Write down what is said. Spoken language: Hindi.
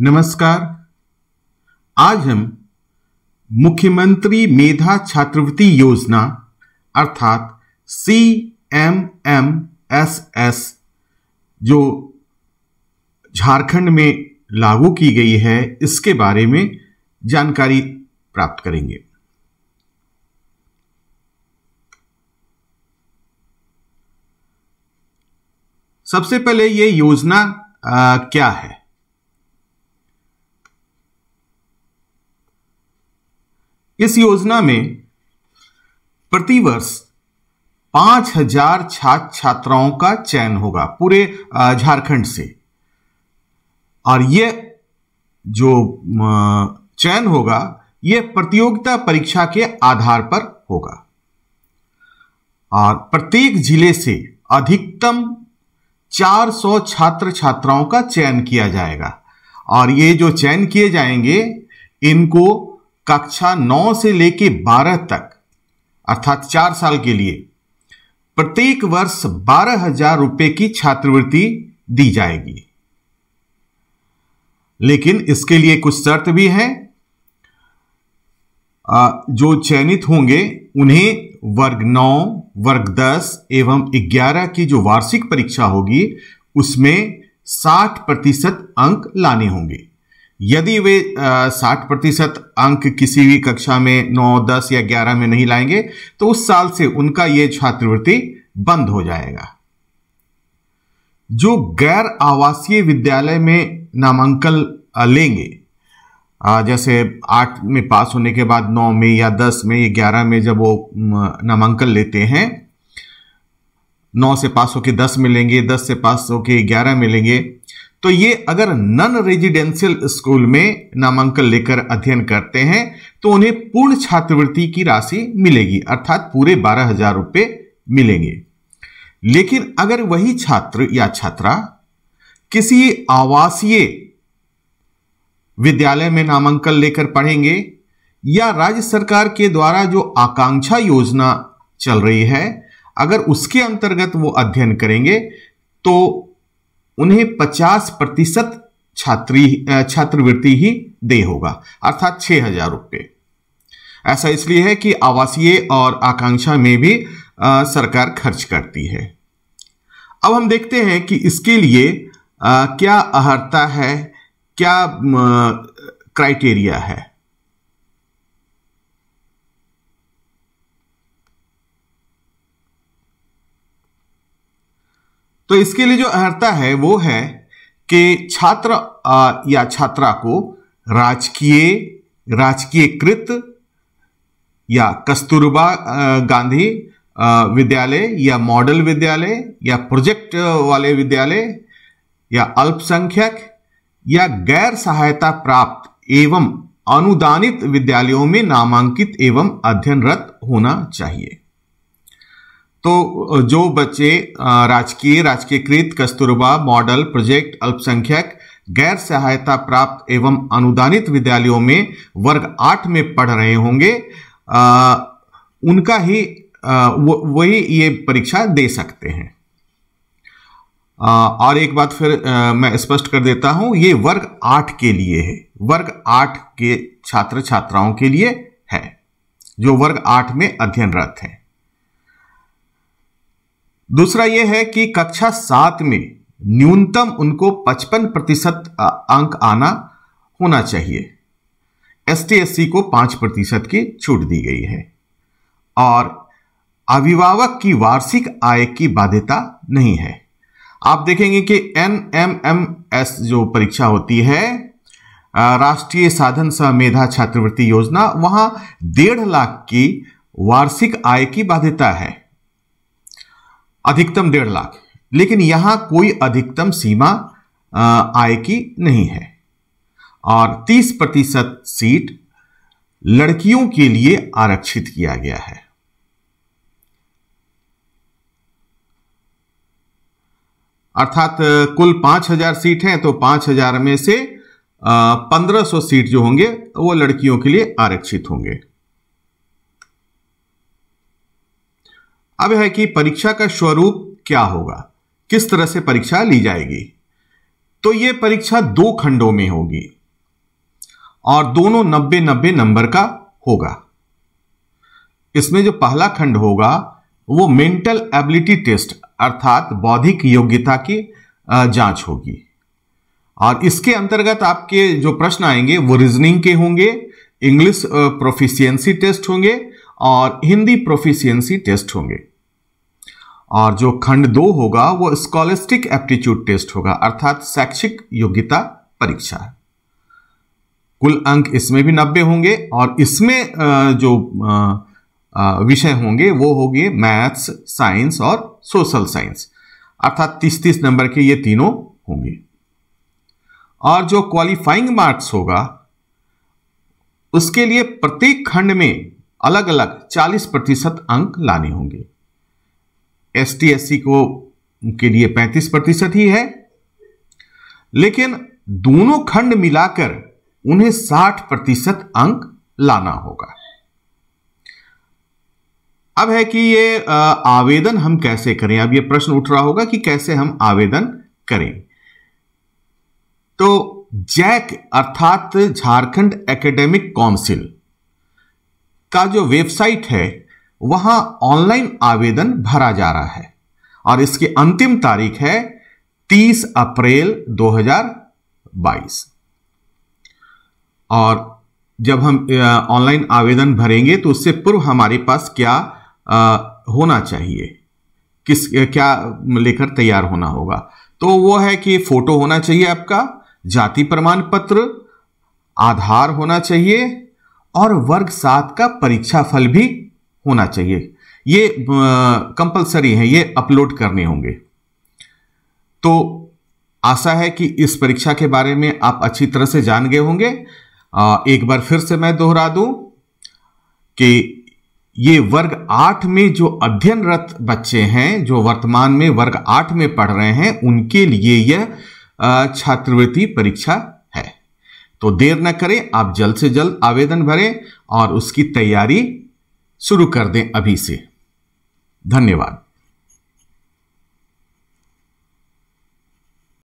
नमस्कार आज हम मुख्यमंत्री मेधा छात्रवृत्ति योजना अर्थात C M M S S जो झारखंड में लागू की गई है इसके बारे में जानकारी प्राप्त करेंगे सबसे पहले ये योजना आ, क्या है इस योजना में प्रतिवर्ष पांच हजार छात्र छात्राओं का चयन होगा पूरे झारखंड से और यह जो चयन होगा यह प्रतियोगिता परीक्षा के आधार पर होगा और प्रत्येक जिले से अधिकतम 400 छात्र छात्राओं का चयन किया जाएगा और ये जो चयन किए जाएंगे इनको कक्षा नौ से लेकर बारह तक अर्थात चार साल के लिए प्रत्येक वर्ष बारह हजार रुपये की छात्रवृत्ति दी जाएगी लेकिन इसके लिए कुछ शर्त भी है जो चयनित होंगे उन्हें वर्ग नौ वर्ग दस एवं ग्यारह की जो वार्षिक परीक्षा होगी उसमें साठ प्रतिशत अंक लाने होंगे यदि वे साठ प्रतिशत अंक किसी भी कक्षा में नौ दस या ग्यारह में नहीं लाएंगे तो उस साल से उनका यह छात्रवृत्ति बंद हो जाएगा जो गैर आवासीय विद्यालय में नामांकन लेंगे जैसे आठ में पास होने के बाद नौ में या दस में या ग्यारह में जब वो नामांकन लेते हैं नौ से पास होके दस में लेंगे दस से पास होके ग्यारह में लेंगे तो ये अगर नन रेजिडेंशियल स्कूल में नामांकन लेकर अध्ययन करते हैं तो उन्हें पूर्ण छात्रवृत्ति की राशि मिलेगी अर्थात पूरे बारह हजार रुपये मिलेंगे लेकिन अगर वही छात्र या छात्रा किसी आवासीय विद्यालय में नामांकन लेकर पढ़ेंगे या राज्य सरकार के द्वारा जो आकांक्षा योजना चल रही है अगर उसके अंतर्गत वो अध्ययन करेंगे तो उन्हें पचास प्रतिशत छात्री छात्रवृत्ति ही दे होगा अर्थात छह हजार रुपये ऐसा इसलिए है कि आवासीय और आकांक्षा में भी आ, सरकार खर्च करती है अब हम देखते हैं कि इसके लिए आ, क्या अहर्ता है क्या क्राइटेरिया है तो इसके लिए जो अर्हता है वो है कि छात्र या छात्रा को राजकीय राजकीय कृत या कस्तूरबा गांधी विद्यालय या मॉडल विद्यालय या प्रोजेक्ट वाले विद्यालय या अल्पसंख्यक या गैर सहायता प्राप्त एवं अनुदानित विद्यालयों में नामांकित एवं अध्ययनरत होना चाहिए तो जो बच्चे राजकीय राजकीयकृत कस्तूरबा मॉडल प्रोजेक्ट अल्पसंख्यक गैर सहायता प्राप्त एवं अनुदानित विद्यालयों में वर्ग आठ में पढ़ रहे होंगे उनका ही वही ये परीक्षा दे सकते हैं और एक बात फिर मैं स्पष्ट कर देता हूं ये वर्ग आठ के लिए है वर्ग आठ के छात्र छात्राओं के लिए है जो वर्ग आठ में अध्ययनरत हैं दूसरा यह है कि कक्षा सात में न्यूनतम उनको 55 प्रतिशत अंक आना होना चाहिए एस टी को पांच प्रतिशत की छूट दी गई है और अभिभावक की वार्षिक आय की बाध्यता नहीं है आप देखेंगे कि एन एम एम एस जो परीक्षा होती है राष्ट्रीय साधन सह मेधा छात्रवृत्ति योजना वहां डेढ़ लाख की वार्षिक आय की बाध्यता है अधिकतम डेढ़ लाख लेकिन यहां कोई अधिकतम सीमा आय की नहीं है और 30 प्रतिशत सीट लड़कियों के लिए आरक्षित किया गया है अर्थात कुल 5000 सीट हैं तो 5000 में से 1500 सीट जो होंगे वो लड़कियों के लिए आरक्षित होंगे अब है कि परीक्षा का स्वरूप क्या होगा किस तरह से परीक्षा ली जाएगी तो ये परीक्षा दो खंडों में होगी और दोनों नब्बे नब्बे नंबर का होगा इसमें जो पहला खंड होगा वो मेंटल एबिलिटी टेस्ट अर्थात बौद्धिक योग्यता की जांच होगी और इसके अंतर्गत आपके जो प्रश्न आएंगे वो रीजनिंग के होंगे इंग्लिश प्रोफिशियंसी टेस्ट होंगे और हिंदी प्रोफिशियंसी टेस्ट होंगे और जो खंड दो होगा वो स्कॉलिस्टिक एप्टीट्यूड टेस्ट होगा अर्थात शैक्षिक योग्यता परीक्षा कुल अंक इसमें भी नब्बे होंगे और इसमें जो विषय होंगे वो होंगे मैथ्स साइंस और सोशल साइंस अर्थात तीस तीस नंबर के ये तीनों होंगे और जो क्वालिफाइंग मार्क्स होगा उसके लिए प्रत्येक खंड में अलग अलग 40 प्रतिशत अंक लाने होंगे एस टी को के लिए 35 प्रतिशत ही है लेकिन दोनों खंड मिलाकर उन्हें 60 प्रतिशत अंक लाना होगा अब है कि ये आवेदन हम कैसे करें अब ये प्रश्न उठ रहा होगा कि कैसे हम आवेदन करें तो जैक अर्थात झारखंड एकेडमिक काउंसिल का जो वेबसाइट है वहां ऑनलाइन आवेदन भरा जा रहा है और इसकी अंतिम तारीख है 30 अप्रैल 2022 और जब हम ऑनलाइन आवेदन भरेंगे तो उससे पूर्व हमारे पास क्या आ, होना चाहिए किस क्या लेकर तैयार होना होगा तो वो है कि फोटो होना चाहिए आपका जाति प्रमाण पत्र आधार होना चाहिए और वर्ग सात का परीक्षा फल भी होना चाहिए ये कंपलसरी है ये अपलोड करने होंगे तो आशा है कि इस परीक्षा के बारे में आप अच्छी तरह से जान गए होंगे एक बार फिर से मैं दोहरा दूं कि ये वर्ग आठ में जो अध्ययनरत बच्चे हैं जो वर्तमान में वर्ग आठ में पढ़ रहे हैं उनके लिए यह छात्रवृत्ति परीक्षा तो देर न करें आप जल्द से जल्द आवेदन भरें और उसकी तैयारी शुरू कर दें अभी से धन्यवाद